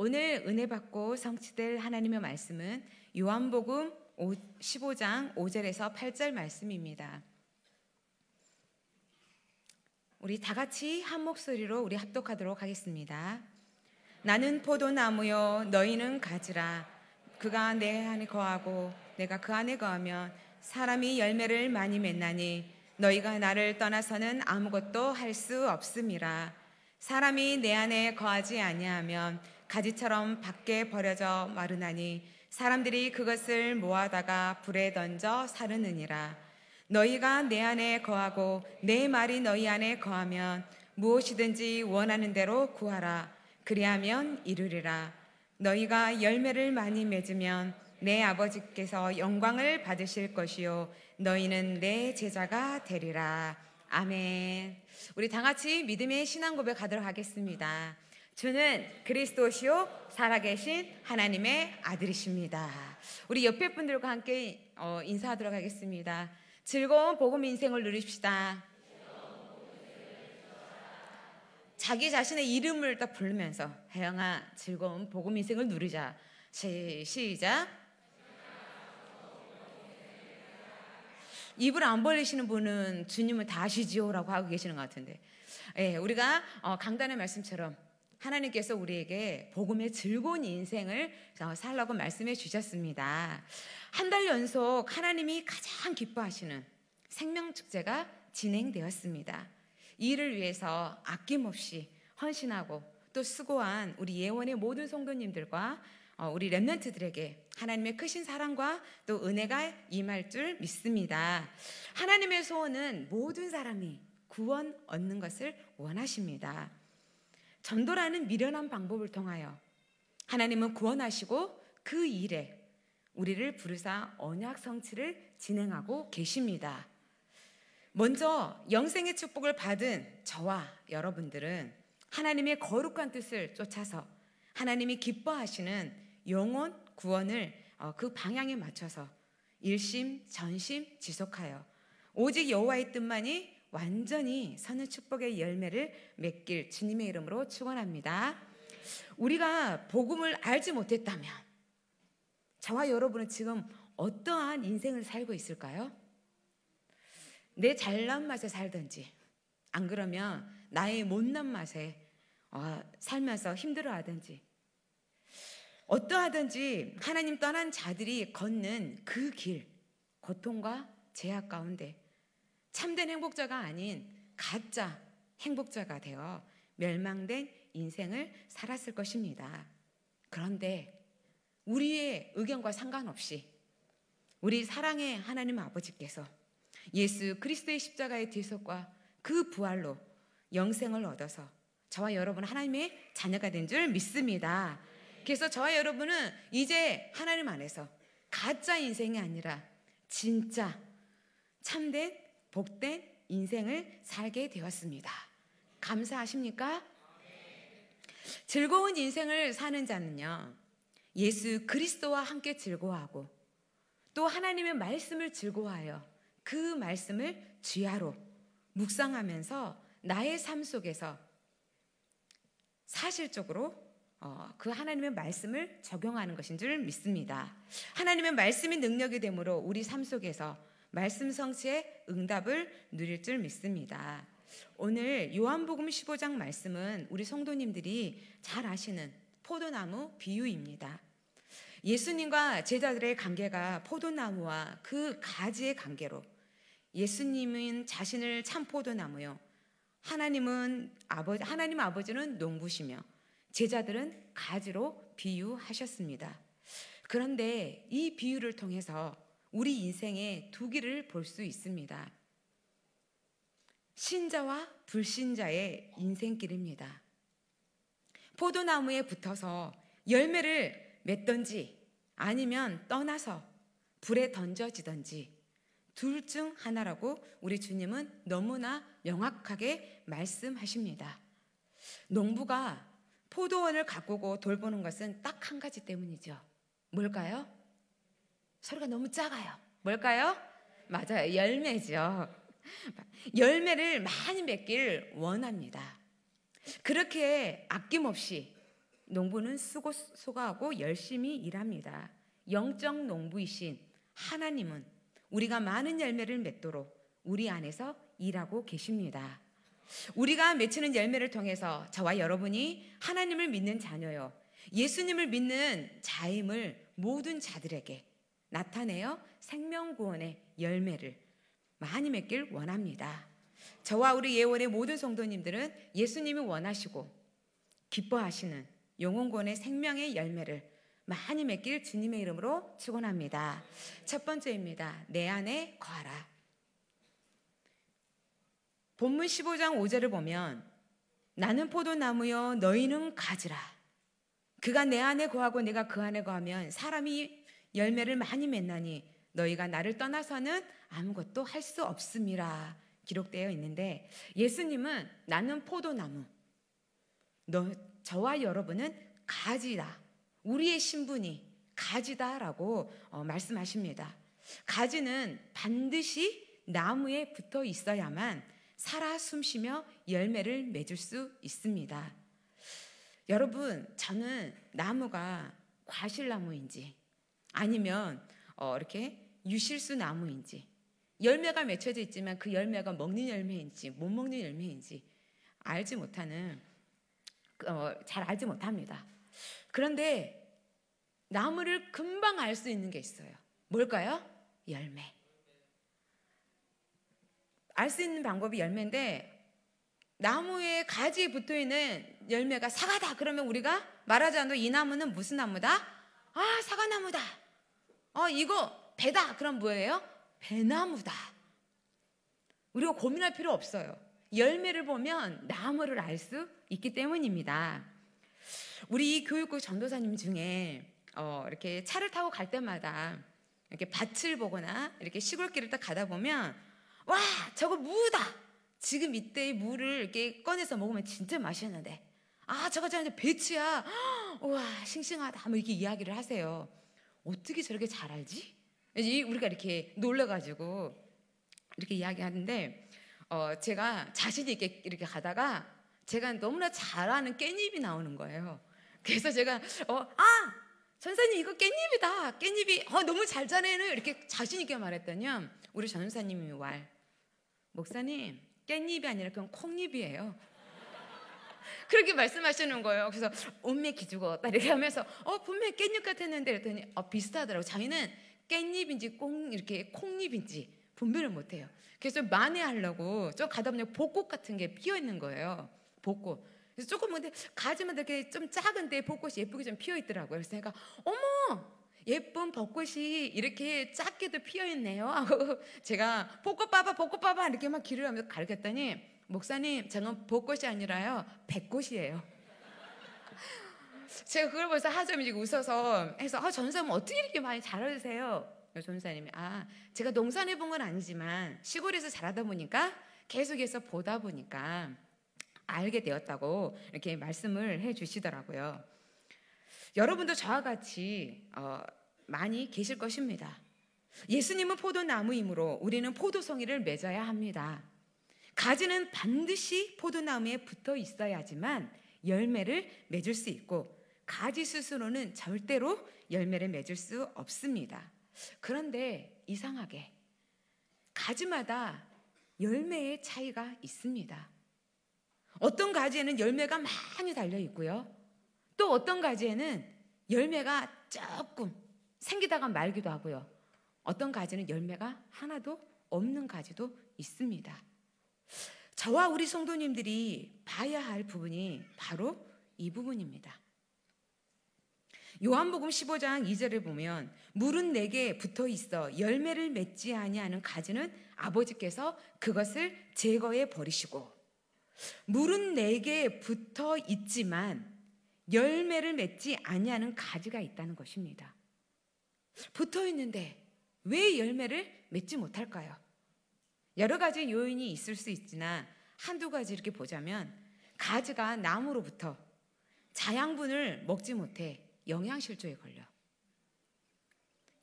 오늘 은혜 받고 성취될 하나님의 말씀은 요한복음 15장 5절에서 8절 말씀입니다. 우리 다 같이 한 목소리로 우리 합독하도록 하겠습니다. 나는 포도나무요 너희는 가지라 그가 내 안에 거하고 내가 그 안에 거하면 사람이 열매를 많이 맺나니 너희가 나를 떠나서는 아무것도 할 수 없음이라 사람이 내 안에 거하지 아니하면 가지처럼 밖에 버려져 마르나니 사람들이 그것을 모아다가 불에 던져 사르느니라 너희가 내 안에 거하고 내 말이 너희 안에 거하면 무엇이든지 원하는 대로 구하라 그리하면 이루리라 너희가 열매를 많이 맺으면 내 아버지께서 영광을 받으실 것이요 너희는 내 제자가 되리라 아멘 우리 다 같이 믿음의 신앙 고백하도록 하겠습니다 주는 그리스도시요 살아계신 하나님의 아들이십니다. 우리 옆에 분들과 함께 어, 인사하도록 하겠습니다. 즐거운 복음 인생을 누립시다. 자기 자신의 이름을 딱 부르면서 혜영아 즐거운 복음 인생을 누리자. 시, 시작. 입을 안 벌리시는 분은 주님을 다시지요라고 하고 계시는 것 같은데, 예, 우리가 어, 강단의 말씀처럼 하나님께서 우리에게 복음의 즐거운 인생을 살라고 말씀해 주셨습니다. 한 달 연속 하나님이 가장 기뻐하시는 생명축제가 진행되었습니다. 이를 위해서 아낌없이 헌신하고 또 수고한 우리 예원의 모든 성도님들과 어, 우리 랩런트들에게 하나님의 크신 사랑과 또 은혜가 임할 줄 믿습니다. 하나님의 소원은 모든 사람이 구원 얻는 것을 원하십니다. 전도라는 미련한 방법을 통하여 하나님은 구원하시고 그 일에 우리를 부르사 언약 성취를 진행하고 계십니다. 먼저 영생의 축복을 받은 저와 여러분들은 하나님의 거룩한 뜻을 쫓아서 하나님이 기뻐하시는 영혼 구원을 어, 그 방향에 맞춰서 일심 전심 지속하여 오직 여호와의 뜻만이 완전히 선의 축복의 열매를 맺길 주님의 이름으로 축원합니다. 우리가 복음을 알지 못했다면 저와 여러분은 지금 어떠한 인생을 살고 있을까요? 내 잘난 맛에 살든지 안 그러면 나의 못난 맛에 어, 살면서 힘들어하든지 어떠하든지 하나님 떠난 자들이 걷는 그 길, 고통과 제약 가운데 참된 행복자가 아닌 가짜 행복자가 되어 멸망된 인생을 살았을 것입니다. 그런데 우리의 의견과 상관없이 우리 사랑의 하나님 아버지께서 예수 그리스도의 십자가의 대속과 그 부활로 영생을 얻어서 저와 여러분 하나님의 자녀가 된 줄 믿습니다. 그래서 저와 여러분은 이제 하나님 안에서 가짜 인생이 아니라 진짜 참된 복된 인생을 살게 되었습니다. 감사하십니까? 즐거운 인생을 사는 자는요. 예수 그리스도와 함께 즐거워하고 또 하나님의 말씀을 즐거워하여 그 말씀을 쥐야로 묵상하면서 나의 삶 속에서 사실적으로 어, 그 하나님의 말씀을 적용하는 것인 줄 믿습니다. 하나님의 말씀이 능력이 되므로 우리 삶 속에서 말씀 성취의 응답을 누릴 줄 믿습니다. 오늘 요한복음 15장 말씀은 우리 성도님들이 잘 아시는 포도나무 비유입니다. 예수님과 제자들의 관계가 포도나무와 그 가지의 관계로 예수님은 자신을 참 포도나무요. 하나님은 아버지 하나님 아버지는 농부시며 제자들은 가지로 비유하셨습니다. 그런데 이 비유를 통해서 우리 인생의 두 길을 볼 수 있습니다. 신자와 불신자의 인생길입니다. 포도나무에 붙어서 열매를 맺던지 아니면 떠나서 불에 던져지던지 둘 중 하나라고 우리 주님은 너무나 명확하게 말씀하십니다. 농부가 포도원을 가꾸고 돌보는 것은 딱 한 가지 때문이죠. 뭘까요? 서로가 너무 작아요. 뭘까요? 맞아요. 열매죠. 열매를 많이 맺길 원합니다. 그렇게 아낌없이 농부는 쓰고 소가하고 열심히 일합니다. 영적 농부이신 하나님은 우리가 많은 열매를 맺도록 우리 안에서 일하고 계십니다. 우리가 맺히는 열매를 통해서 저와 여러분이 하나님을 믿는 자녀요. 예수님을 믿는 자임을 모든 자들에게 나타내어 생명구원의 열매를 많이 맺길 원합니다. 저와 우리 예원의 모든 성도님들은 예수님이 원하시고 기뻐하시는 영혼권의 생명의 열매를 많이 맺길 주님의 이름으로 축원합니다. 첫 번째입니다. 내 안에 거하라. 본문 15장 5절을 보면 나는 포도나무여 너희는 가지라. 그가 내 안에 거하고 내가 그 안에 거하면 사람이 열매를 많이 맺나니 너희가 나를 떠나서는 아무것도 할 수 없음이라 기록되어 있는데 예수님은 나는 포도나무, 너, 저와 여러분은 가지다. 우리의 신분이 가지다라고 어, 말씀하십니다. 가지는 반드시 나무에 붙어 있어야만 살아 숨쉬며 열매를 맺을 수 있습니다. 여러분, 저는 나무가 과실나무인지 아니면 어, 이렇게 유실수 나무인지 열매가 맺혀져 있지만 그 열매가 먹는 열매인지 못 먹는 열매인지 알지 못하는 그, 어, 잘 알지 못합니다. 그런데 나무를 금방 알 수 있는 게 있어요. 뭘까요? 열매. 알 수 있는 방법이 열매인데 나무에 가지에 붙어 있는 열매가 사과다. 그러면 우리가 말하지자도이 나무는 무슨 나무다? 아, 사과나무다. 어, 이거 배다. 그럼 뭐예요? 배나무다. 우리가 고민할 필요 없어요. 열매를 보면 나무를 알 수 있기 때문입니다. 우리 교육국 전도사님 중에 어, 이렇게 차를 타고 갈 때마다 이렇게 밭을 보거나 이렇게 시골길을 딱 가다 보면 와 저거 무다 지금 이때의 무를 이렇게 꺼내서 먹으면 진짜 맛있는데 아 저거 저거 배추야 와 싱싱하다 뭐 이렇게 이야기를 하세요 어떻게 저렇게 잘 알지? 우리가 이렇게 놀래가지고 이렇게 이야기하는데 어, 제가 자신 있게 이렇게 가다가 제가 너무나 잘 아는 깻잎이 나오는 거예요. 그래서 제가 어, 아 전사님 이거 깻잎이다. 깻잎이 어, 너무 잘 자네는 이렇게 자신 있게 말했더니 우리 전사님이 왈 목사님 깻잎이 아니라 그건 콩잎이에요. 그렇게 말씀하시는 거예요. 그래서 엄매 기죽어 이렇게 하면서 어 분명 깻잎 같았는데 그랬더니 어, 비슷하더라고. 자기는 깻잎인지 꽁 이렇게 콩잎인지 분별을 못해요. 그래서 만회하려고 좀 가다 보면 복꽃 같은 게 피어 있는 거예요. 복꽃. 그래서 조금 근데 가지만 이렇게 좀 작은데 복꽃이 예쁘게 좀 피어 있더라고요. 그래서 내가 어머 예쁜 벚꽃이 이렇게 작게도 피어 있네요. 제가 복꽃 봐봐 복꽃 봐봐 이렇게 막 길을 하면서 가르쳤더니 목사님, 저는 벚꽃이 아니라요, 백꽃이에요. 제가 그걸 보면서 하점이 웃어서 해서, 아, 전사님 뭐 어떻게 이렇게 많이 잘하세요? 전사님이, 아, 제가 농산해 본건 아니지만 시골에서 잘하다 보니까 계속해서 보다 보니까 알게 되었다고 이렇게 말씀을 해 주시더라고요. 여러분도 저와 같이 어, 많이 계실 것입니다. 예수님은 포도나무이므로 우리는 포도송이를 맺어야 합니다. 가지는 반드시 포도나무에 붙어 있어야지만 열매를 맺을 수 있고 가지 스스로는 절대로 열매를 맺을 수 없습니다. 그런데 이상하게 가지마다 열매의 차이가 있습니다. 어떤 가지에는 열매가 많이 달려 있고요. 또 어떤 가지에는 열매가 조금 생기다가 말기도 하고요. 어떤 가지는 열매가 하나도 없는 가지도 있습니다. 저와 우리 성도님들이 봐야 할 부분이 바로 이 부분입니다. 요한복음 15장 2절을 보면 물은 내게 붙어 있어 열매를 맺지 아니하는 가지는 아버지께서 그것을 제거해 버리시고 물은 내게 붙어 있지만 열매를 맺지 아니하는 가지가 있다는 것입니다. 붙어 있는데 왜 열매를 맺지 못할까요? 여러 가지 요인이 있을 수 있지만 한두 가지 이렇게 보자면 가지가 나무로부터 자양분을 먹지 못해 영양실조에 걸려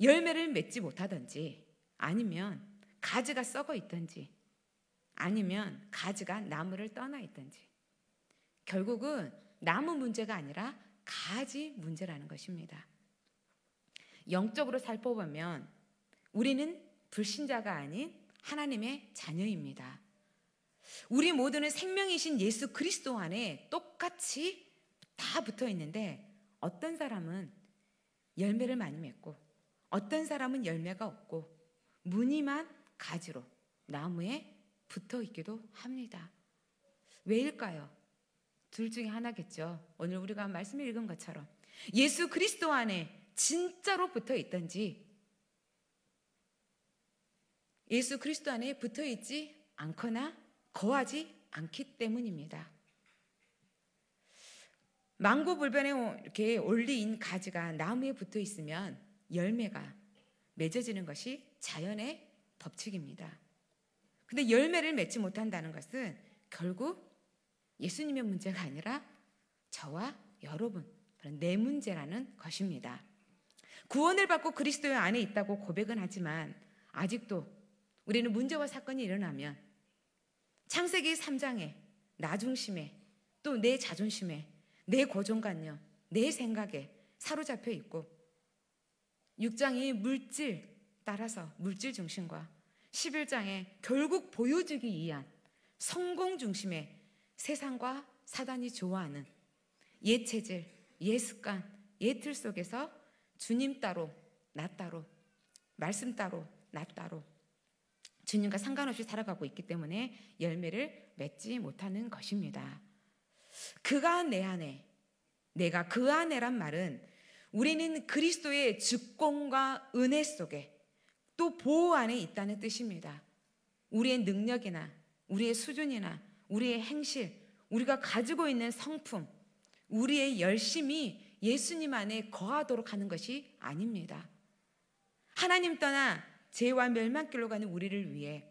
열매를 맺지 못하든지 아니면 가지가 썩어 있든지 아니면 가지가 나무를 떠나 있든지 결국은 나무 문제가 아니라 가지 문제라는 것입니다. 영적으로 살펴보면 우리는 불신자가 아닌 하나님의 자녀입니다. 우리 모두는 생명이신 예수 그리스도 안에 똑같이 다 붙어 있는데 어떤 사람은 열매를 많이 맺고 어떤 사람은 열매가 없고 무늬만 가지로 나무에 붙어 있기도 합니다. 왜일까요? 둘 중에 하나겠죠. 오늘 우리가 말씀을 읽은 것처럼 예수 그리스도 안에 진짜로 붙어 있던지 예수 그리스도 안에 붙어 있지 않거나 거하지 않기 때문입니다. 망고불변에 이렇게 올린 가지가 나무에 붙어 있으면 열매가 맺어지는 것이 자연의 법칙입니다. 근데 열매를 맺지 못한다는 것은 결국 예수님의 문제가 아니라 저와 여러분, 내 문제라는 것입니다. 구원을 받고 그리스도 안에 있다고 고백은 하지만 아직도 우리는 문제와 사건이 일어나면 창세기 3장에 나 중심에 또 내 자존심에 내 고정관념, 내 생각에 사로잡혀 있고 6장이 물질 따라서 물질 중심과 11장에 결국 보여주기 위한 성공 중심의 세상과 사단이 좋아하는 예 체질, 예 습관, 예틀 속에서 주님 따로, 나 따로, 말씀 따로, 나 따로 주님과 상관없이 살아가고 있기 때문에 열매를 맺지 못하는 것입니다. 그가 내 안에, 내가 그 안에란 말은 우리는 그리스도의 주권과 은혜 속에 또 보호 안에 있다는 뜻입니다. 우리의 능력이나 우리의 수준이나 우리의 행실, 우리가 가지고 있는 성품, 우리의 열심이 예수님 안에 거하도록 하는 것이 아닙니다. 하나님 떠나 죄와 멸망길로 가는 우리를 위해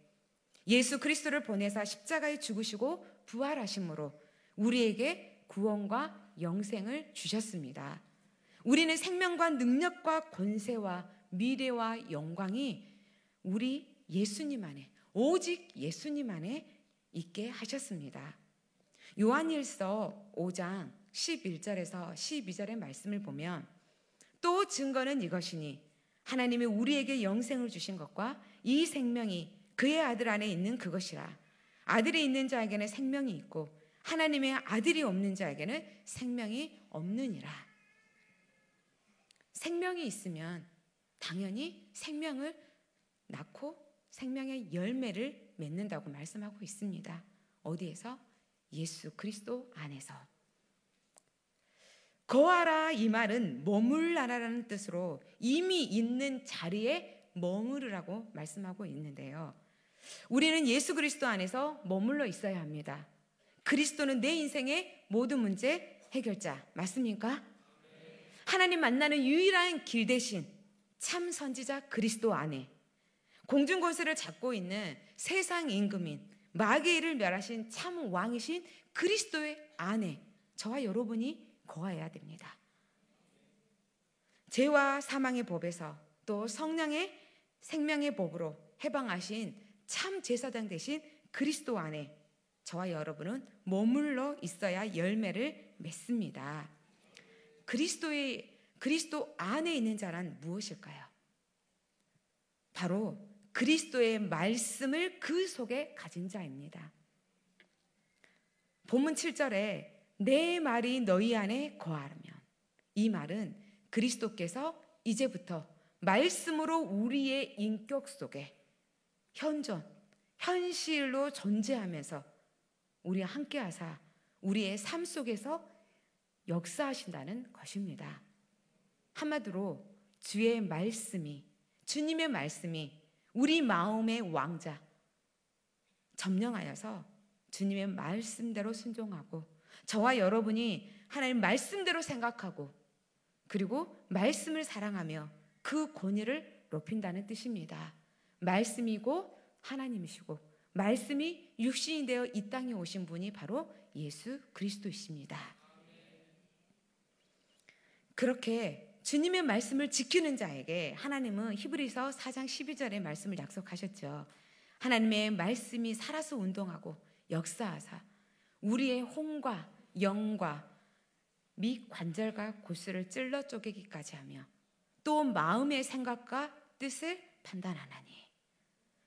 예수 그리스도를 보내사 십자가에 죽으시고 부활하심으로 우리에게 구원과 영생을 주셨습니다. 우리는 생명과 능력과 권세와 미래와 영광이 우리 예수님 안에 오직 예수님 안에 있게 하셨습니다. 요한일서 5장 11절에서 12절의 말씀을 보면 또 증거는 이것이니 하나님이 우리에게 영생을 주신 것과 이 생명이 그의 아들 안에 있는 그것이라. 아들이 있는 자에게는 생명이 있고 하나님의 아들이 없는 자에게는 생명이 없느니라. 생명이 있으면 당연히 생명을 낳고 생명의 열매를 맺는다고 말씀하고 있습니다. 어디에서? 예수 그리스도 안에서. 거하라 이 말은 머물라라는 뜻으로 이미 있는 자리에 머무르라고 말씀하고 있는데요. 우리는 예수 그리스도 안에서 머물러 있어야 합니다. 그리스도는 내 인생의 모든 문제 해결자 맞습니까? 하나님 만나는 유일한 길 대신 참 선지자 그리스도 안에 공중 권세를 잡고 있는 세상 임금인 마귀를 멸하신 참 왕이신 그리스도의 안에 저와 여러분이 거해야 됩니다. 죄와 사망의 법에서 또 성령의 생명의 법으로 해방하신 참 제사장 대신 그리스도 안에 저와 여러분은 머물러 있어야 열매를 맺습니다. 그리스도의 그리스도 안에 있는 자란 무엇일까요? 바로 그리스도의 말씀을 그 속에 가진 자입니다. 본문 7절에 내 말이 너희 안에 거하면 이 말은 그리스도께서 이제부터 말씀으로 우리의 인격 속에 현존, 현실로 존재하면서 우리와 함께 하사 우리의 삶 속에서 역사하신다는 것입니다. 한마디로 주의 말씀이, 주님의 말씀이 우리 마음의 왕자 점령하여서 주님의 말씀대로 순종하고 저와 여러분이 하나님 말씀대로 생각하고 그리고 말씀을 사랑하며 그 권위를 높인다는 뜻입니다. 말씀이고 하나님이시고 말씀이 육신이 되어 이 땅에 오신 분이 바로 예수 그리스도이십니다. 그렇게 주님의 말씀을 지키는 자에게 하나님은 히브리서 4장 12절의 말씀을 약속하셨죠. 하나님의 말씀이 살아서 운동하고 역사하사 우리의 혼과 영과 및 관절과 골수를 찔러 쪼개기까지 하며 또 마음의 생각과 뜻을 판단하나니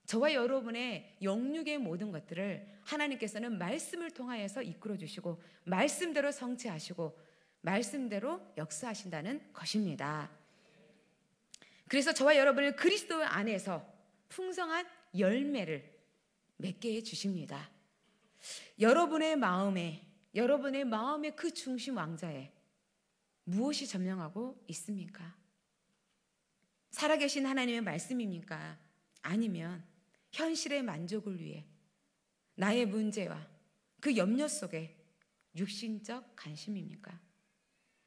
저와 여러분의 영육의 모든 것들을 하나님께서는 말씀을 통하여서 이끌어 주시고 말씀대로 성취하시고 말씀대로 역사하신다는 것입니다. 그래서 저와 여러분을 그리스도 안에서 풍성한 열매를 맺게 해 주십니다. 여러분의 마음에 여러분의 마음의 그 중심 왕자에 무엇이 점령하고 있습니까? 살아계신 하나님의 말씀입니까? 아니면 현실의 만족을 위해 나의 문제와 그 염려 속에 육신적 관심입니까?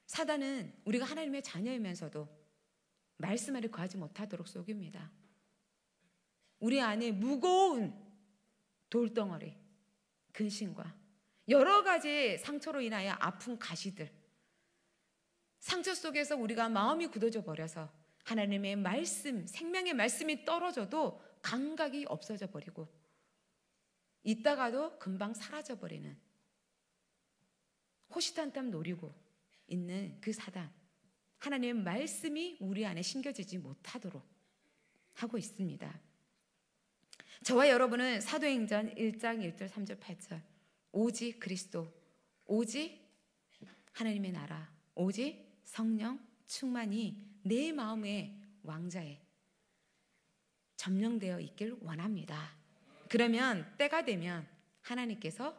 사단은 우리가 하나님의 자녀이면서도 말씀하려 구하지 못하도록 속입니다. 우리 안에 무거운 돌덩어리, 근심과 여러 가지 상처로 인하여 아픈 가시들, 상처 속에서 우리가 마음이 굳어져 버려서 하나님의 말씀, 생명의 말씀이 떨어져도 감각이 없어져 버리고 있다가도 금방 사라져 버리는 호시탄탐 노리고 있는 그 사단. 하나님의 말씀이 우리 안에 심겨지지 못하도록 하고 있습니다. 저와 여러분은 사도행전 1장 1절 3절 8절 오직 그리스도, 오직 하나님의 나라, 오직 성령 충만이 내 마음의 왕자에 점령되어 있길 원합니다. 그러면 때가 되면 하나님께서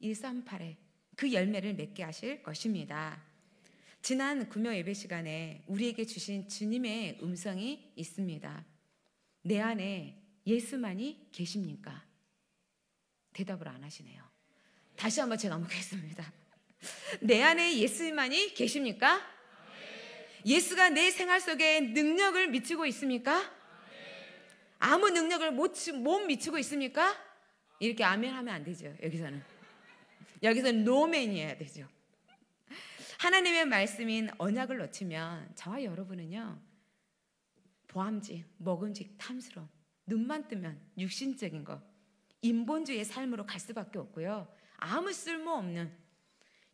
138에 그 열매를 맺게 하실 것입니다. 지난 금요 예배 시간에 우리에게 주신 주님의 음성이 있습니다. 내 안에 예수만이 계십니까? 대답을 안 하시네요. 다시 한번 제가 묻겠습니다. 내 안에 예수만이 계십니까? 예수가 내 생활 속에 능력을 미치고 있습니까? 아무 능력을 못, 못 미치고 있습니까? 이렇게 아멘 하면 안 되죠. 여기서는. 여기서는 노맨이어야 되죠. 하나님의 말씀인 언약을 놓치면 저와 여러분은요. 보암직, 먹음직, 탐스러움, 눈만 뜨면 육신적인 것, 인본주의 삶으로 갈 수밖에 없고요. 아무 쓸모없는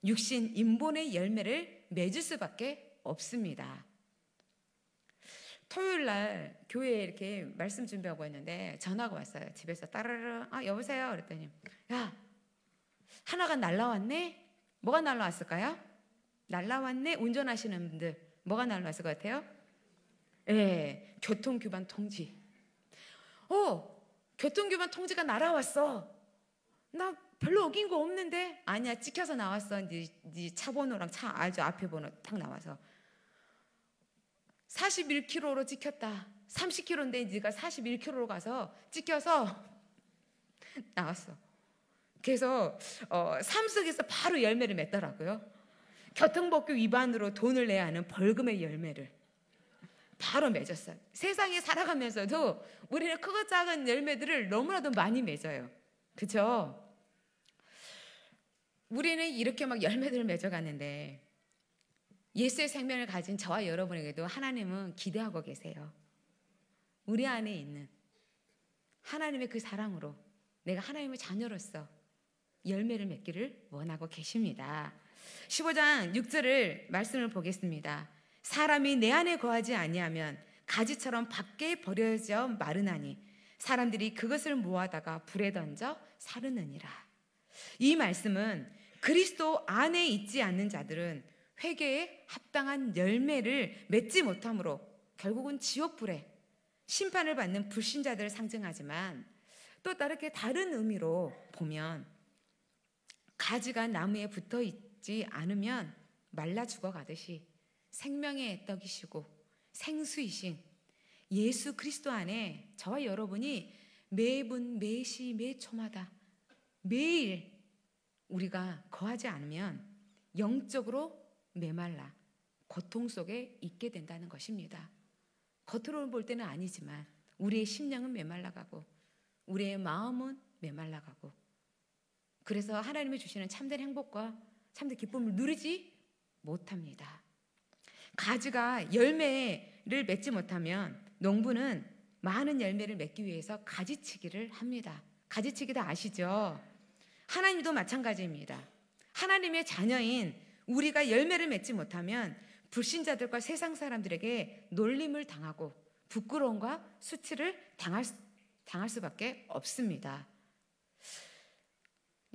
육신 인본의 열매를 맺을 수밖에 없습니다. 토요일 날 교회에 이렇게 말씀 준비하고 있는데 전화가 왔어요. 집에서 따르르 아 여보세요 그랬더니 야 하나가 날라왔네? 뭐가 날라왔을까요? 날라왔네? 운전하시는 분들 뭐가 날라왔을 것 같아요? 예, 네, 교통규반 통지. 어, 교통규반 통지가 날아왔어. 나 별로 어긴 거 없는데 아니야 찍혀서 나왔어 네차 네 번호랑 차 아주 앞에 번호 딱 나와서 41km로 찍혔다 30km인데 네가 41km로 가서 찍혀서 나왔어 그래서 어, 삶 속에서 바로 열매를 맺더라고요 교통법규 위반으로 돈을 내야 하는 벌금의 열매를 바로 맺었어요 세상에 살아가면서도 우리는 크고 작은 열매들을 너무나도 많이 맺어요 그렇죠? 우리는 이렇게 막 열매들을 맺어가는데 예수의 생명을 가진 저와 여러분에게도 하나님은 기대하고 계세요. 우리 안에 있는 하나님의 그 사랑으로 내가 하나님의 자녀로서 열매를 맺기를 원하고 계십니다. 15장 6절을 말씀을 보겠습니다. 사람이 내 안에 거하지 아니하면 가지처럼 밖에 버려져 마르나니 사람들이 그것을 모아다가 불에 던져 사르느니라. 이 말씀은 그리스도 안에 있지 않는 자들은 회개에 합당한 열매를 맺지 못함으로 결국은 지옥불에 심판을 받는 불신자들을 상징하지만 또 다르게 다른 의미로 보면 가지가 나무에 붙어 있지 않으면 말라 죽어가듯이 생명의 떡이시고 생수이신 예수 그리스도 안에 저와 여러분이 매분 매시 매초마다 매일 우리가 거하지 않으면 영적으로 메말라 고통 속에 있게 된다는 것입니다. 겉으로볼 때는 아니지만 우리의 심령은 메말라가고 우리의 마음은 메말라가고 그래서 하나님이 주시는 참된 행복과 참된 기쁨을 누리지 못합니다. 가지가 열매를 맺지 못하면 농부는 많은 열매를 맺기 위해서 가지치기를 합니다. 가지치기 다 아시죠? 하나님도 마찬가지입니다. 하나님의 자녀인 우리가 열매를 맺지 못하면 불신자들과 세상 사람들에게 놀림을 당하고 부끄러움과 수치를 당할, 당할 수밖에 없습니다.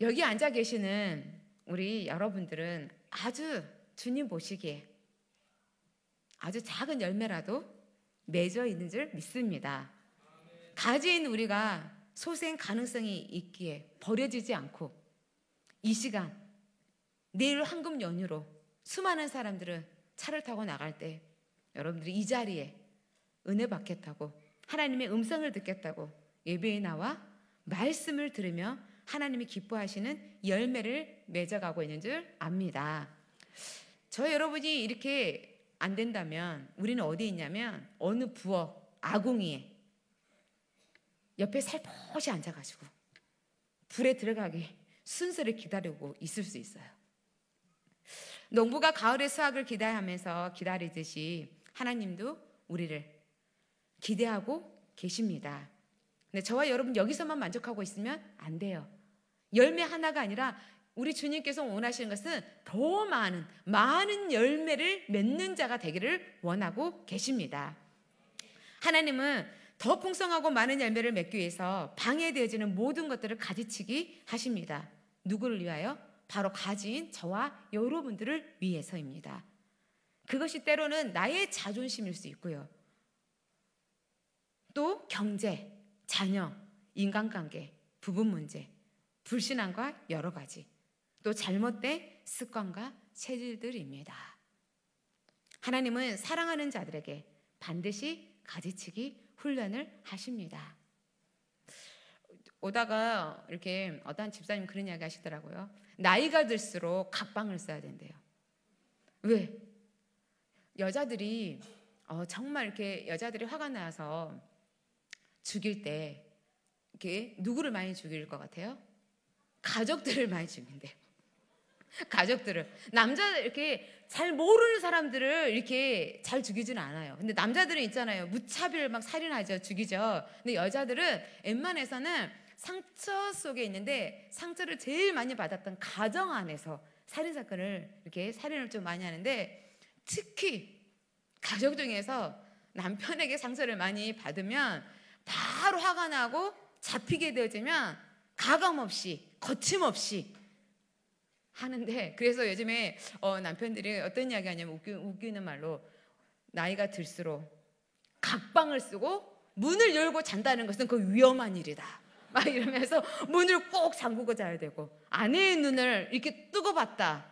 여기 앉아 계시는 우리 여러분들은 아주 주님 보시기에 아주 작은 열매라도 맺어 있는 줄 믿습니다. 가지인 우리가 소생 가능성이 있기에 버려지지 않고 이 시간 내일 황금 연휴로 수많은 사람들은 차를 타고 나갈 때 여러분들이 이 자리에 은혜 받겠다고 하나님의 음성을 듣겠다고 예배에 나와 말씀을 들으며 하나님이 기뻐하시는 열매를 맺어가고 있는 줄 압니다. 저 여러분이 이렇게 안 된다면 우리는 어디 있냐면 어느 부엌 아궁이에 옆에 살포시 앉아가지고 불에 들어가기 순서를 기다리고 있을 수 있어요. 농부가 가을의 수확을 기대하면서 기다리듯이 하나님도 우리를 기대하고 계십니다. 근데 저와 여러분 여기서만 만족하고 있으면 안 돼요. 열매 하나가 아니라 우리 주님께서 원하시는 것은 더 많은 많은 열매를 맺는 자가 되기를 원하고 계십니다. 하나님은 더 풍성하고 많은 열매를 맺기 위해서 방해되어지는 모든 것들을 가지치기 하십니다. 누구를 위하여? 바로 가진 저와 여러분들을 위해서입니다. 그것이 때로는 나의 자존심일 수 있고요. 또 경제, 자녀, 인간관계, 부부 문제, 불신앙과 여러 가지, 또 잘못된 습관과 체질들입니다. 하나님은 사랑하는 자들에게 반드시 가지치기 훈련을 하십니다. 오다가 이렇게 어떤 집사님 그런 이야기 하시더라고요. 나이가 들수록 각방을 써야 된대요. 왜? 여자들이 어, 정말 이렇게 여자들이 화가 나서 죽일 때 이렇게 누구를 많이 죽일 것 같아요? 가족들을 많이 죽인대요. 가족들을 남자 이렇게 잘 모르는 사람들을 이렇게 잘 죽이지는 않아요. 근데 남자들은 있잖아요. 무차별 막 살인하죠, 죽이죠. 근데 여자들은 웬만해서는 상처 속에 있는데 상처를 제일 많이 받았던 가정 안에서 살인 사건을 이렇게 살인을 좀 많이 하는데 특히 가족 중에서 남편에게 상처를 많이 받으면 바로 화가 나고 잡히게 되어지면 가감 없이 거침없이 하는데 그래서 요즘에 어, 남편들이 어떤 이야기 하냐면 웃기, 는 말로 나이가 들수록 각방을 쓰고 문을 열고 잔다는 것은 그 위험한 일이다. 막 이러면서 문을 꼭 잠그고 자야 되고 아내의 눈을 이렇게 뜨고 봤다.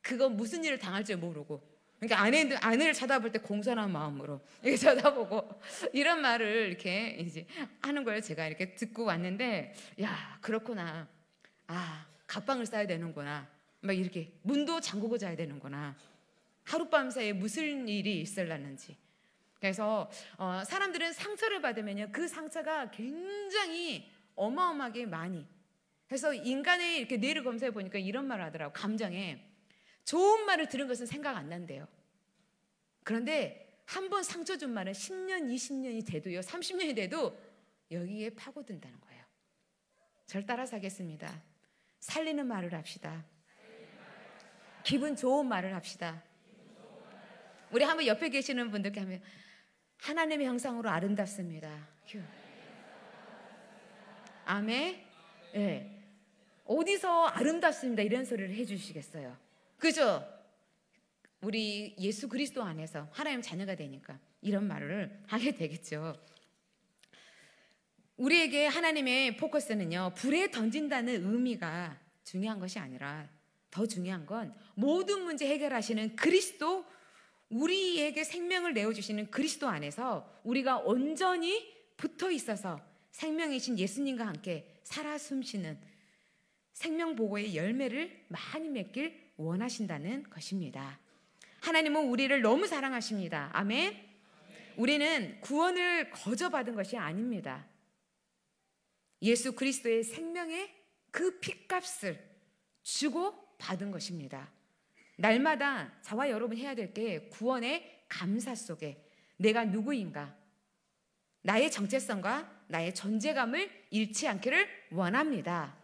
그거 무슨 일을 당할지 모르고 그러니까 아내, 아내를 쳐다볼 때 공손한 마음으로 이렇게 쳐다보고 이런 말을 이렇게 이제 하는 걸 제가 이렇게 듣고 왔는데 야 그렇구나 아 갑방을 싸야 되는구나. 막 이렇게 문도 잠그고 자야 되는구나. 하룻밤 사이에 무슨 일이 있을라는지. 그래서 어, 사람들은 상처를 받으면요 그 상처가 굉장히 어마어마하게 많이. 그래서 인간의 이렇게 뇌를 검사해 보니까 이런 말을 하더라고 감정에 좋은 말을 들은 것은 생각 안 난대요. 그런데 한 번 상처 준 말은 10년, 20년이 돼도요, 30년이 돼도 여기에 파고든다는 거예요. 절 따라서 하겠습니다. 살리는 말을 합시다. 기분 좋은 말을 합시다. 우리 한번 옆에 계시는 분들께 하면 하나님의 형상으로 아름답습니다. 휴. 아멘. 예. 네. 어디서 아름답습니다 이런 소리를 해주시겠어요? 그죠? 우리 예수 그리스도 안에서 하나님 자녀가 되니까 이런 말을 하게 되겠죠. 우리에게 하나님의 포커스는요, 불에 던진다는 의미가 중요한 것이 아니라 더 중요한 건 모든 문제 해결하시는 그리스도, 우리에게 생명을 내어주시는 그리스도 안에서 우리가 온전히 붙어 있어서 생명이신 예수님과 함께 살아 숨쉬는 생명보고의 열매를 많이 맺길 원하신다는 것입니다. 하나님은 우리를 너무 사랑하십니다. 아멘. 우리는 구원을 거저 받은 것이 아닙니다. 예수 그리스도의 생명의 그 핏값을 주고 받은 것입니다. 날마다 저와 여러분 해야 될 게 구원의 감사 속에 내가 누구인가 나의 정체성과 나의 존재감을 잃지 않기를 원합니다.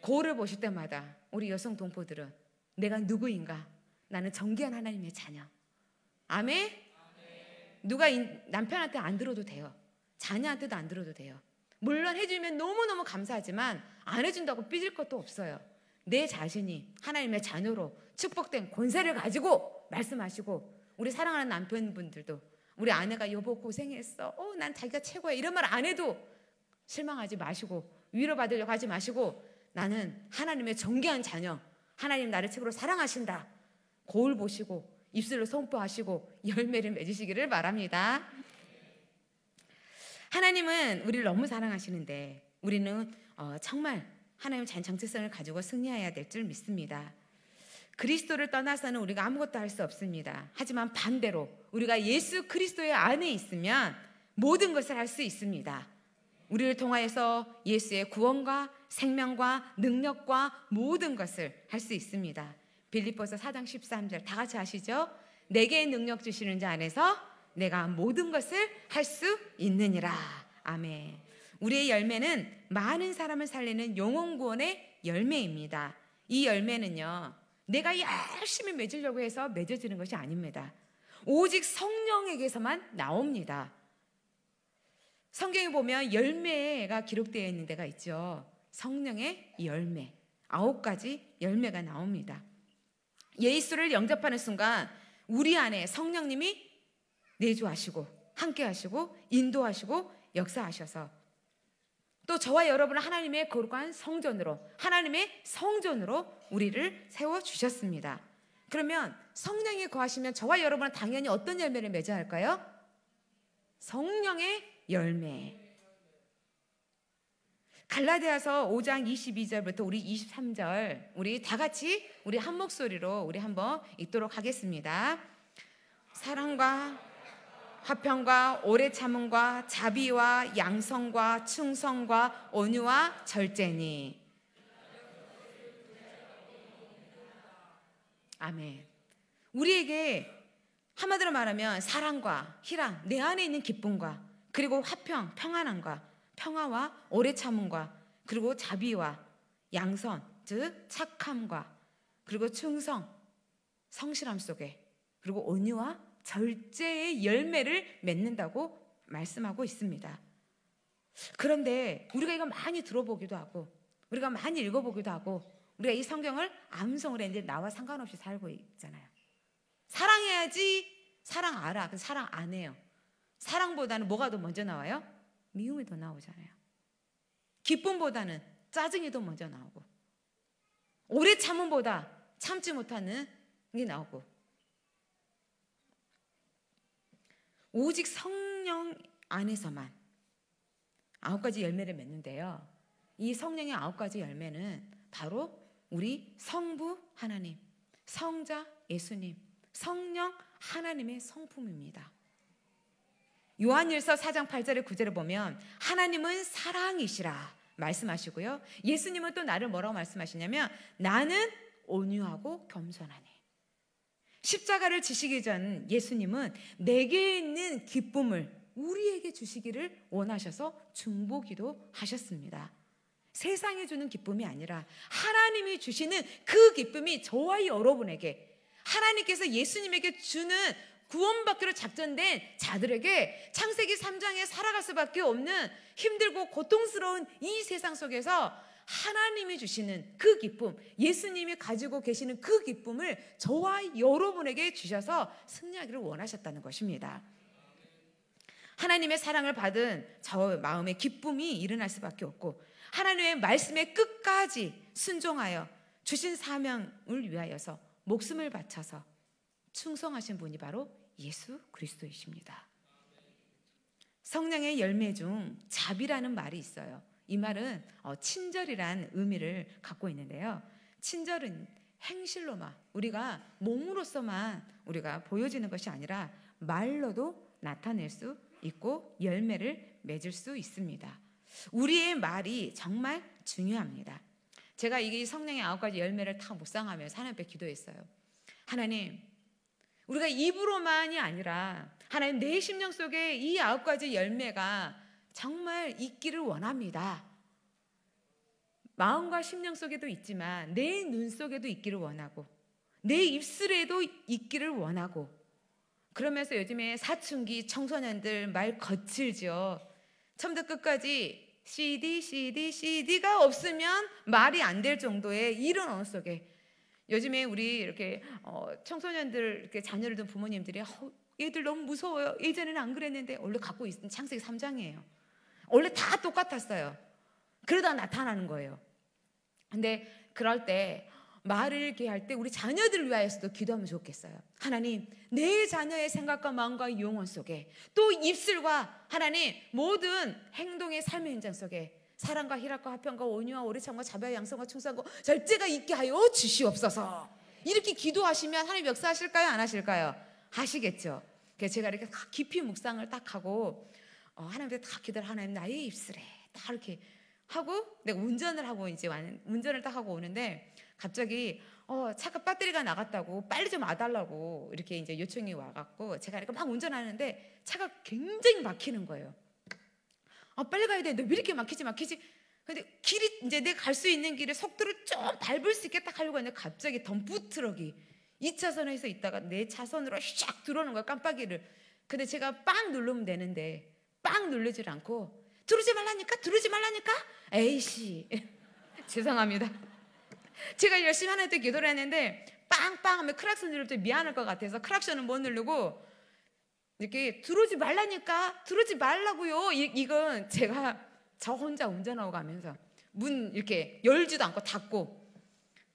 고를 보실 때마다 우리 여성 동포들은 내가 누구인가? 나는 정기한 하나님의 자녀. 아멘? 누가 남편한테 안 들어도 돼요. 자녀한테도 안 들어도 돼요. 물론 해주면 너무너무 감사하지만 안 해준다고 삐질 것도 없어요. 내 자신이 하나님의 자녀로 축복된 권세를 가지고 말씀하시고 우리 사랑하는 남편분들도 우리 아내가 여보 고생했어. 어, 난 자기가 최고야. 이런 말 안 해도 실망하지 마시고 위로받으려고 하지 마시고 나는 하나님의 존귀한 자녀. 하나님 나를 책으로 사랑하신다. 거울 보시고 입술로 선포하시고 열매를 맺으시기를 바랍니다. 하나님은 우리를 너무 사랑하시는데 우리는 어, 정말 하나님의 잔정체성을 가지고 승리해야 될 줄 믿습니다. 그리스도를 떠나서는 우리가 아무것도 할 수 없습니다. 하지만 반대로 우리가 예수 그리스도의 안에 있으면 모든 것을 할 수 있습니다. 우리를 통하여서 예수의 구원과 생명과 능력과 모든 것을 할 수 있습니다. 빌리보서 4장 13절 다 같이 아시죠? 내게 능력 주시는 자 안에서 내가 모든 것을 할 수 있느니라. 아멘. 우리의 열매는 많은 사람을 살리는 영혼구원의 열매입니다. 이 열매는요, 내가 열심히 맺으려고 해서 맺어지는 것이 아닙니다. 오직 성령에게서만 나옵니다. 성경에 보면 열매가 기록되어 있는 데가 있죠. 성령의 열매. 아홉 가지 열매가 나옵니다. 예수를 영접하는 순간 우리 안에 성령님이 내주하시고 함께 하시고 인도하시고 역사하셔서 또 저와 여러분을 하나님의 거룩한 성전으로 하나님의 성전으로 우리를 세워 주셨습니다. 그러면 성령이 거하시면 저와 여러분은 당연히 어떤 열매를 맺어야 할까요? 성령의 열매. 갈라디아서 5장 22절부터 우리 23절 우리 다 같이 우리 한 목소리로 우리 한번 읽도록 하겠습니다. 사랑과 화평과 오래 참음과 자비와 양성과 충성과 온유와 절제니 아멘. 우리에게 한마디로 말하면 사랑과 희랑, 내 안에 있는 기쁨과 그리고 화평, 평안함과 평화와 오래 참음과 그리고 자비와 양선, 즉 착함과 그리고 충성, 성실함 속에 그리고 온유와 절제의 열매를 맺는다고 말씀하고 있습니다. 그런데 우리가 이거 많이 들어보기도 하고 우리가 많이 읽어보기도 하고 우리가 이 성경을 암송을 했는데 나와 상관없이 살고 있잖아요. 사랑해야지 사랑 알아. 근데 사랑 안 해요. 사랑보다는 뭐가 더 먼저 나와요? 미움이 더 나오잖아요. 기쁨보다는 짜증이 더 먼저 나오고 오래 참음보다 참지 못하는 게 나오고 오직 성령 안에서만 아홉 가지 열매를 맺는데요. 이 성령의 아홉 가지 열매는 바로 우리 성부 하나님, 성자 예수님, 성령 하나님의 성품입니다. 요한일서 4장 8절의 구절을 보면 하나님은 사랑이시라 말씀하시고요. 예수님은 또 나를 뭐라고 말씀하시냐면 나는 온유하고 겸손하네. 십자가를 지시기 전 예수님은 내게 있는 기쁨을 우리에게 주시기를 원하셔서 중보기도 하셨습니다. 세상이 주는 기쁨이 아니라 하나님이 주시는 그 기쁨이 저와 여러분에게 하나님께서 예수님에게 주는 구원받기로 작전된 자들에게 창세기 3장에 살아갈 수밖에 없는 힘들고 고통스러운 이 세상 속에서 하나님이 주시는 그 기쁨, 예수님이 가지고 계시는 그 기쁨을 저와 여러분에게 주셔서 승리하기를 원하셨다는 것입니다. 하나님의 사랑을 받은 저 마음의 기쁨이 일어날 수밖에 없고 하나님의 말씀에 끝까지 순종하여 주신 사명을 위하여서 목숨을 바쳐서 충성하신 분이 바로 예수 그리스도이십니다. 성령의 열매 중 잡이라는 말이 있어요. 이 말은 어, 친절이란 의미를 갖고 있는데요. 친절은 행실로만 우리가 몸으로서만 우리가 보여지는 것이 아니라 말로도 나타낼 수 있고 열매를 맺을 수 있습니다. 우리의 말이 정말 중요합니다. 제가 이 성령의 아홉 가지 열매를 다 묵상하면서 하 앞에 기도했어요. 하나님, 우리가 입으로만이 아니라 하나님 내 심령 속에 이 아홉 가지 열매가 정말 있기를 원합니다. 마음과 심령 속에도 있지만 내 눈 속에도 있기를 원하고 내 입술에도 있기를 원하고 그러면서 요즘에 사춘기 청소년들 말 거칠죠. 처음부터 끝까지 CD, CD, CD가 없으면 말이 안 될 정도의 이런 언어 속에 요즘에 우리 이렇게 어, 청소년들 이렇게 자녀를 둔 부모님들이 어, 얘들 너무 무서워요. 예전에는 안 그랬는데 원래 갖고 있는 창세기 3장이에요. 원래 다 똑같았어요. 그러다 나타나는 거예요. 근데 그럴 때 말을 이렇게 할 때 우리 자녀들을 위하여서도 기도하면 좋겠어요. 하나님, 내 자녀의 생각과 마음과 영혼 속에 또 입술과 하나님 모든 행동의 삶의 현장 속에 사랑과 희락과 화평과 온유와 오래창과 자비와 양성과 충성과 절제가 있게 하여 주시옵소서. 이렇게 기도하시면 하나님 역사하실까요? 안 하실까요? 하시겠죠. 그래서 제가 이렇게 깊이 묵상을 딱 하고 어, 하나님한다기다를 하나님 나의 입술에 다 이렇게 하고 내가 운전을 하고 이제 완, 운전을 딱 하고 오는데 갑자기 어, 차가 배터리가 나갔다고 빨리 좀 와달라고 이렇게 이제 요청이 와갖고 제가 이렇게 막 운전하는데 차가 굉장히 막히는 거예요. 아 빨리 가야 되는왜 이렇게 막히지 막히지? 근데 길이 이제 내갈수 있는 길을 속도를 좀 밟을 수 있게 딱 하려고 했는데 갑자기 덤프 트럭이 2차선에서 있다가 내 차선으로 샥 들어오는 거야 깜빡이를. 근데 제가 빵 누르면 되는데 빵 눌리질 않고 두르지 말라니까 두르지 말라니까 에이씨 죄송합니다. 제가 열심히 하나 때 기도를 했는데 빵빵 하면 크락션 누를 때 미안할 것 같아서 크락션은 못 누르고 이렇게 두르지 말라니까 두르지 말라고요. 이, 이건 제가 저 혼자 운전하고 가면서 문 이렇게 열지도 않고 닫고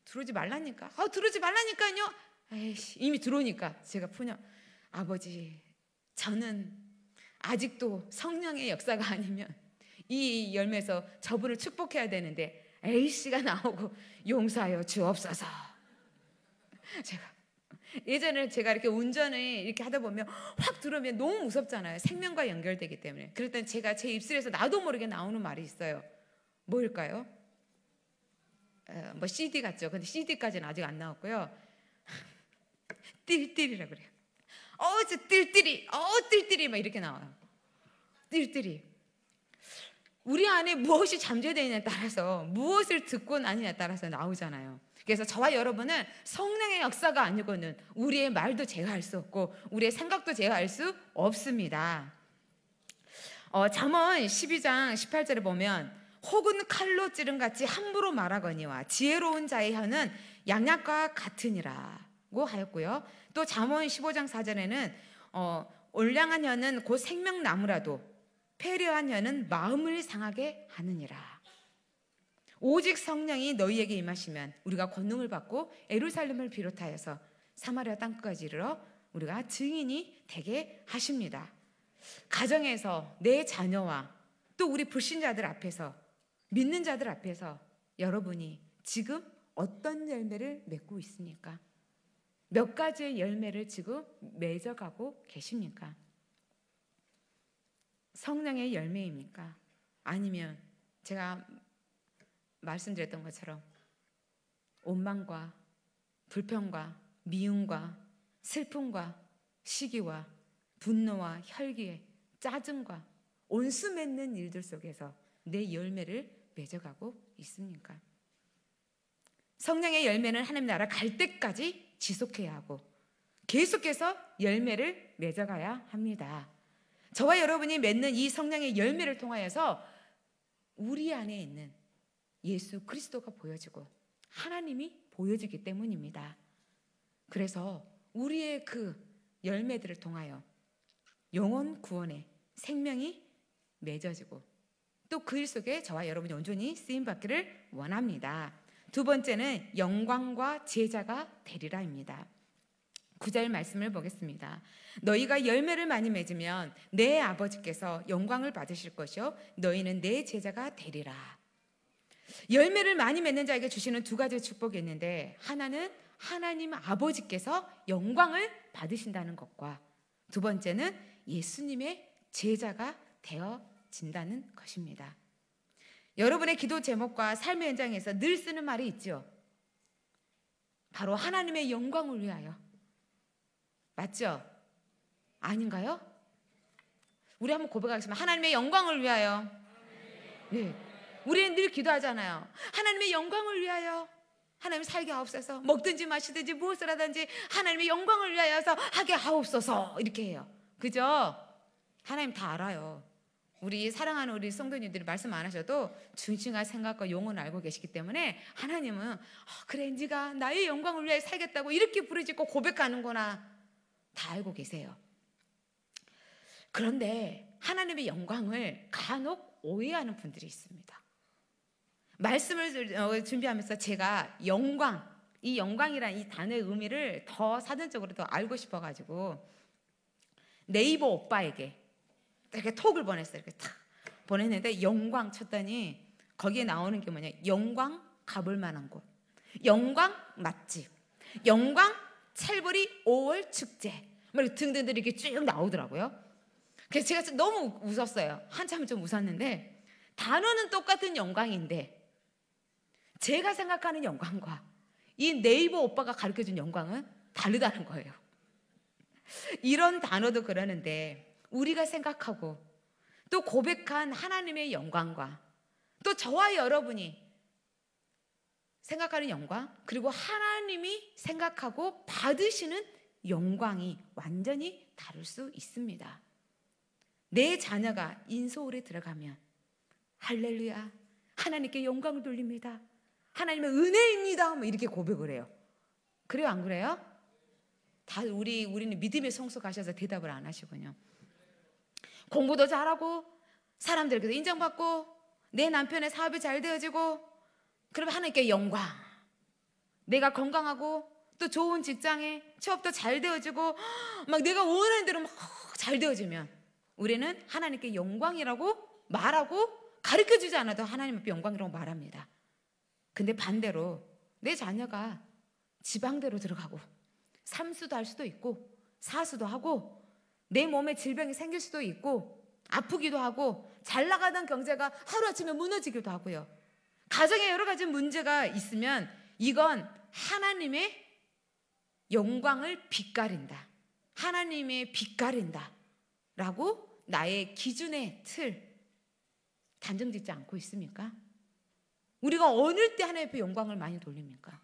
들어오지 말라니까 어, 아, 들어오지 말라니까요. 에이씨 이미 들어오니까 제가 푸념 아버지 저는 아직도 성령의 역사가 아니면 이 열매에서 저분을 축복해야 되는데 A씨가 나오고 용서하여 주옵소서. 제가 예전에 제가 이렇게 운전을 이렇게 하다 보면 확 들어오면 너무 무섭잖아요. 생명과 연결되기 때문에. 그럴 땐 제가 제 입술에서 나도 모르게 나오는 말이 있어요. 뭘까요? 어, 뭐 CD 같죠. 근데 CD까지는 아직 안 나왔고요. 띨띨이라 그래요. 어우, 저 뜰뜰이, 어 뜰뜰이, 막 이렇게 나와요. 뜰뜰이. 우리 안에 무엇이 잠재되어 있냐에 따라서, 무엇을 듣고 나느냐에 따라서 나오잖아요. 그래서 저와 여러분은 성령의 역사가 아니고는 우리의 말도 제가 알수 없고, 우리의 생각도 제가 알수 없습니다. 어, 잠언 12장 18절에 보면, 혹은 칼로 찌른 같이 함부로 말하거니와 지혜로운 자의 혀는 양약과 같으니라. 고 하였고요. 또 잠언 15장 4절에는 어, 올량한 혀는 곧 생명나무라도 폐려한 혀는 마음을 상하게 하느니라. 오직 성령이 너희에게 임하시면 우리가 권능을 받고 에루살렘을 비롯하여서 사마리아 땅까지 이르러 우리가 증인이 되게 하십니다. 가정에서 내 자녀와 또 우리 불신자들 앞에서 믿는 자들 앞에서 여러분이 지금 어떤 열매를 맺고 있습니까? 몇 가지의 열매를 지금 맺어가고 계십니까? 성령의 열매입니까? 아니면 제가 말씀드렸던 것처럼 원망과 불평과 미움과 슬픔과 시기와 분노와 혈기에 짜증과 온수 맺는 일들 속에서 내 열매를 맺어가고 있습니까? 성령의 열매는 하나님 나라 갈 때까지 지속해야 하고 계속해서 열매를 맺어가야 합니다. 저와 여러분이 맺는 이 성령의 열매를 통하여서 우리 안에 있는 예수 그리스도가 보여지고 하나님이 보여지기 때문입니다. 그래서 우리의 그 열매들을 통하여 영원 구원의 생명이 맺어지고 또 그 일 속에 저와 여러분이 온전히 쓰임 받기를 원합니다. 두 번째는 영광과 제자가 되리라입니다. 구절 말씀을 보겠습니다. 너희가 열매를 많이 맺으면 내 아버지께서 영광을 받으실 것이요 너희는 내 제자가 되리라. 열매를 많이 맺는 자에게 주시는 두 가지 축복이 있는데 하나는 하나님 아버지께서 영광을 받으신다는 것과 두 번째는 예수님의 제자가 되어진다는 것입니다. 여러분의 기도 제목과 삶의 현장에서 늘 쓰는 말이 있죠. 바로 하나님의 영광을 위하여. 맞죠? 아닌가요? 우리 한번 고백하겠습니다. 하나님의 영광을 위하여. 네. 우리는 늘 기도하잖아요. 하나님의 영광을 위하여. 하나님 살게 하옵소서. 먹든지 마시든지 무엇을 하든지 하나님의 영광을 위하여서 하게 하옵소서. 이렇게 해요. 그죠? 하나님 다 알아요. 우리 사랑하는 우리 성도님들이 말씀 안 하셔도 중심과 생각과 용언을 알고 계시기 때문에 하나님은 어, 그래 네가 나의 영광을 위해 살겠다고 이렇게 부르짖고 고백하는구나 다 알고 계세요. 그런데 하나님의 영광을 간혹 오해하는 분들이 있습니다. 말씀을 어, 준비하면서 제가 영광 이 영광이란 이 단어의 의미를 더 사전적으로 더 알고 싶어가지고 네이버 오빠에게 이렇게 톡을 보냈어요. 이렇게 탁 보냈는데 영광 쳤더니 거기에 나오는 게 뭐냐? 영광 가볼 만한 곳, 영광 맛집, 영광 첼브리 5월 축제, 뭐 등등들 이렇게 쭉 나오더라고요. 그래서 제가 너무 웃었어요. 한참 좀 웃었는데 단어는 똑같은 영광인데 제가 생각하는 영광과 이 네이버 오빠가 가르쳐준 영광은 다르다는 거예요. 이런 단어도 그러는데 우리가 생각하고 또 고백한 하나님의 영광과 또 저와 여러분이 생각하는 영광 그리고 하나님이 생각하고 받으시는 영광이 완전히 다를 수 있습니다. 내 자녀가 인서울에 들어가면 할렐루야 하나님께 영광을 돌립니다. 하나님의 은혜입니다. 뭐 이렇게 고백을 해요. 그래요 안 그래요? 다 우리 우리는 믿음의 성소 가셔서 대답을 안 하시군요. 공부도 잘하고 사람들에게도 인정받고 내 남편의 사업이 잘 되어지고 그러면 하나님께 영광. 내가 건강하고 또 좋은 직장에 취업도 잘 되어지고 막 내가 원하는 대로 막 잘 되어지면 우리는 하나님께 영광이라고 말하고 가르쳐 주지 않아도 하나님 앞에 영광이라고 말합니다. 근데 반대로 내 자녀가 지방대로 들어가고 삼수도 할 수도 있고 사수도 하고 내 몸에 질병이 생길 수도 있고 아프기도 하고 잘 나가던 경제가 하루아침에 무너지기도 하고요. 가정에 여러 가지 문제가 있으면 이건 하나님의 영광을 빛가린다. 하나님의 빛가린다. 라고 나의 기준의 틀 단정 짓지 않고 있습니까? 우리가 어느 때 하나님 앞에 영광을 많이 돌립니까?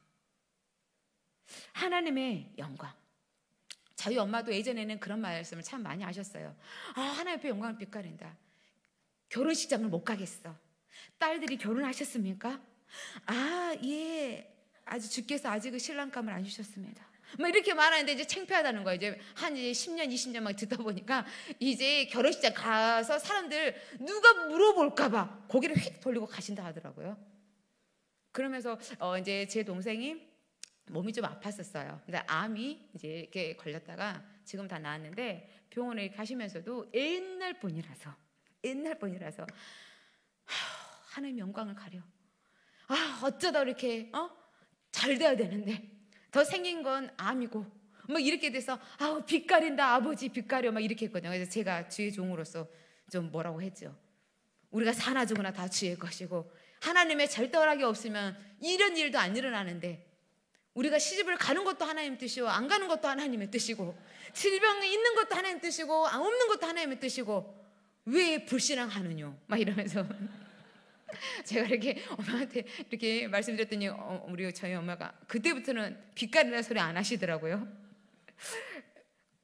하나님의 영광. 저희 엄마도 예전에는 그런 말씀을 참 많이 하셨어요. 아, 하나옆에 영광을 빛가린다. 결혼식장을 못 가겠어. 딸들이 결혼하셨습니까? 아, 예. 아주 주께서 아직은 그 신랑감을 안 주셨습니다. 막 뭐 이렇게 말하는데 이제 창피하다는 거예요. 이제 한 이제 10년, 20년 막 듣다 보니까 이제 결혼식장 가서 사람들 누가 물어볼까봐 고개를 휙 돌리고 가신다 하더라고요. 그러면서 어, 이제 제 동생이 몸이 좀 아팠었어요. 근데 암이 이제 이렇게 걸렸다가 지금 다 나았는데 병원에 가시면서도 옛날 분이라서 옛날 분이라서 하나님 영광을 가려. 아 어쩌다 이렇게 어? 잘 돼야 되는데 더 생긴 건 암이고 뭐 이렇게 돼서 아우 빛 가린다 아버지 빛 가려 막 이렇게 했거든요. 그래서 제가 주의 종으로서 좀 뭐라고 했죠. 우리가 사나 죽으나 다 주의 것이고 하나님의 절대하게 없으면 이런 일도 안 일어나는데 우리가 시집을 가는 것도 하나님 뜻이고 안 가는 것도 하나님의 뜻이고 질병이 있는 것도 하나님 뜻이고 안 없는 것도 하나님의 뜻이고 왜 불신앙하느냐 막 이러면서 제가 이렇게 엄마한테 이렇게 말씀드렸더니 어, 우리 저희 엄마가 그때부터는 빛깔이라 소리 안 하시더라고요.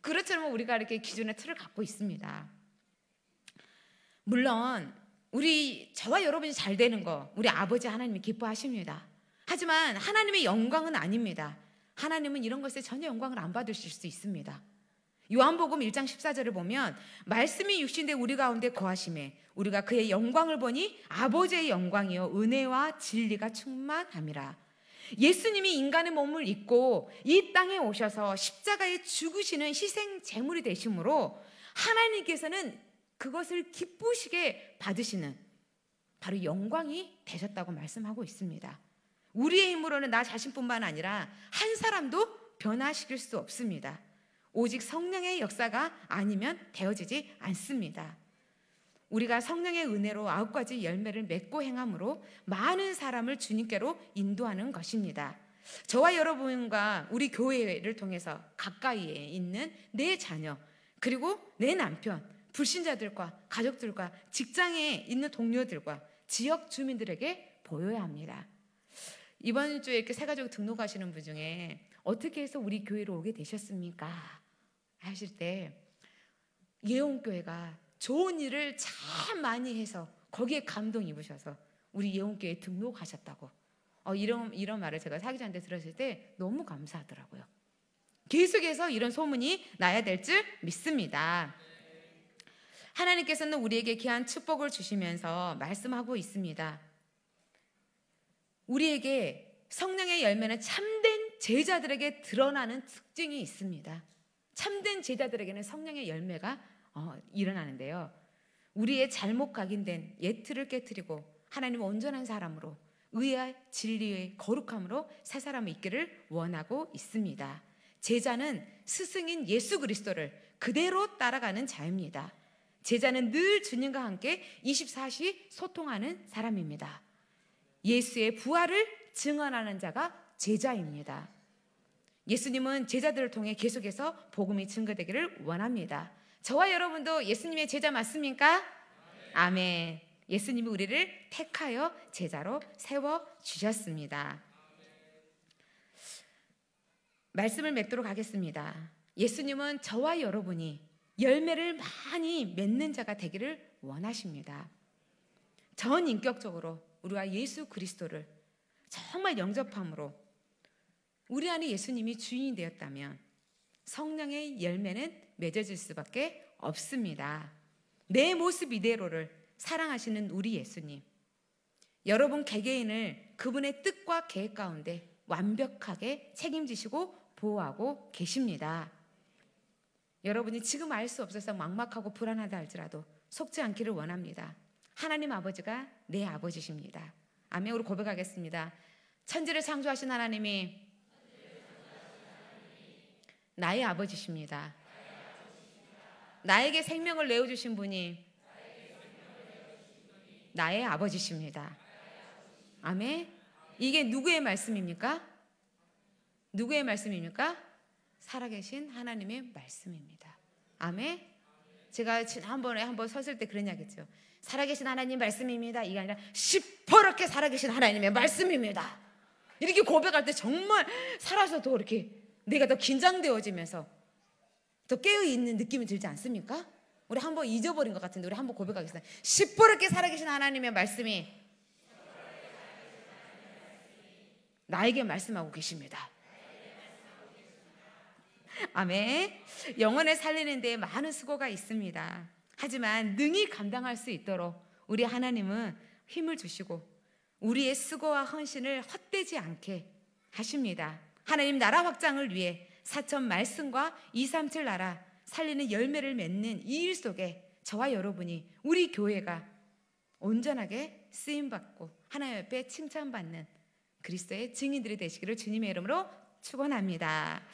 그렇지만 우리가 이렇게 기존의 틀을 갖고 있습니다. 물론 우리 저와 여러분이 잘 되는 거 우리 아버지 하나님이 기뻐하십니다. 하지만 하나님의 영광은 아닙니다. 하나님은 이런 것에 전혀 영광을 안 받으실 수 있습니다. 요한복음 1장 14절을 보면 말씀이 육신되 우리 가운데 거하심에 우리가 그의 영광을 보니 아버지의 영광이요 은혜와 진리가 충만함이라. 예수님이 인간의 몸을 입고 이 땅에 오셔서 십자가에 죽으시는 희생 제물이 되심으로 하나님께서는 그것을 기쁘시게 받으시는 바로 영광이 되셨다고 말씀하고 있습니다. 우리의 힘으로는 나 자신뿐만 아니라 한 사람도 변화시킬 수 없습니다. 오직 성령의 역사가 아니면 되어지지 않습니다. 우리가 성령의 은혜로 아홉 가지 열매를 맺고 행함으로 많은 사람을 주님께로 인도하는 것입니다. 저와 여러분과 우리 교회를 통해서 가까이에 있는 내 자녀, 그리고 내 남편, 불신자들과 가족들과 직장에 있는 동료들과 지역 주민들에게 보여야 합니다. 이번 주에 이렇게 새 가족 등록하시는 분 중에 어떻게 해서 우리 교회로 오게 되셨습니까? 하실 때 예원교회가 좋은 일을 참 많이 해서 거기에 감동 입으셔서 우리 예원교회 등록하셨다고 어, 이런 이런 말을 제가 사기 전에 들었을 때 너무 감사하더라고요. 계속해서 이런 소문이 나야 될 줄 믿습니다. 하나님께서는 우리에게 귀한 축복을 주시면서 말씀하고 있습니다. 우리에게 성령의 열매는 참된 제자들에게 드러나는 특징이 있습니다. 참된 제자들에게는 성령의 열매가 어, 일어나는데요. 우리의 잘못 각인된 예틀을 깨뜨리고 하나님 온전한 사람으로 의와 진리의 거룩함으로 새 사람을 있기를 원하고 있습니다. 제자는 스승인 예수 그리스도를 그대로 따라가는 자입니다. 제자는 늘 주님과 함께 24시 소통하는 사람입니다. 예수의 부활을 증언하는 자가 제자입니다. 예수님은 제자들을 통해 계속해서 복음이 증거되기를 원합니다. 저와 여러분도 예수님의 제자 맞습니까? 아멘. 예수님이 우리를 택하여 제자로 세워 주셨습니다. 말씀을 맺도록 하겠습니다. 예수님은 저와 여러분이 열매를 많이 맺는 자가 되기를 원하십니다. 전 인격적으로 우리가 예수 그리스도를 정말 영접함으로 우리 안에 예수님이 주인이 되었다면 성령의 열매는 맺어질 수밖에 없습니다. 내 모습 이대로를 사랑하시는 우리 예수님. 여러분 개개인을 그분의 뜻과 계획 가운데 완벽하게 책임지시고 보호하고 계십니다. 여러분이 지금 알 수 없어서 막막하고 불안하다 할지라도 속지 않기를 원합니다. 하나님 아버지가 내 아버지십니다. 아멘으로 고백하겠습니다. 천지를 창조하신 하나님이 나의 아버지십니다. 나에게 생명을 내어주신 분이 나의 아버지십니다. 아멘. 이게 누구의 말씀입니까? 누구의 말씀입니까? 살아계신 하나님의 말씀입니다. 아멘. 제가 지난번에 한 번 섰을 때 그런 이야기했죠. 살아계신 하나님 말씀입니다. 이게 아니라 시퍼렇게 살아계신 하나님의 말씀입니다. 이렇게 고백할 때 정말 살아서 더 이렇게 내가 더 긴장되어지면서 더 깨어있는 느낌이 들지 않습니까? 우리 한번 잊어버린 것 같은데 우리 한번 고백하겠습니다. 시퍼렇게 살아계신 하나님의 말씀이 나에게 말씀하고 계십니다. 아멘. 영혼을 살리는 데 많은 수고가 있습니다. 하지만 능히 감당할 수 있도록 우리 하나님은 힘을 주시고 우리의 수고와 헌신을 헛되지 않게 하십니다. 하나님 나라 확장을 위해 사천 말씀과 237 나라 살리는 열매를 맺는 이 일 속에 저와 여러분이 우리 교회가 온전하게 쓰임 받고 하나님 앞에 칭찬받는 그리스도의 증인들이 되시기를 주님의 이름으로 축원합니다.